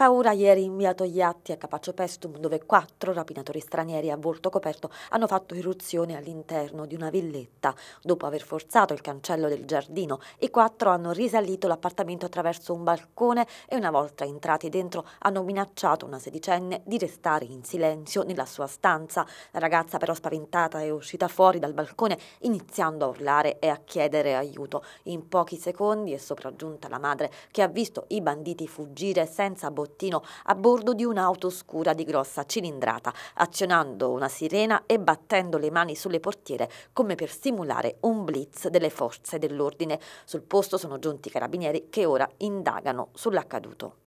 Paura ieri inviato Iatti a Capaccio Pestum, dove quattro rapinatori stranieri a volto coperto hanno fatto irruzione all'interno di una villetta. Dopo aver forzato il cancello del giardino, i quattro hanno risalito l'appartamento attraverso un balcone e una volta entrati dentro hanno minacciato una sedicenne di restare in silenzio nella sua stanza. La ragazza però spaventata è uscita fuori dal balcone iniziando a urlare e a chiedere aiuto. In pochi secondi è sopraggiunta la madre che ha visto i banditi fuggire senza bottare salottino a bordo di un'auto oscura di grossa cilindrata, azionando una sirena e battendo le mani sulle portiere come per simulare un blitz delle forze dell'ordine. Sul posto sono giunti i carabinieri che ora indagano sull'accaduto.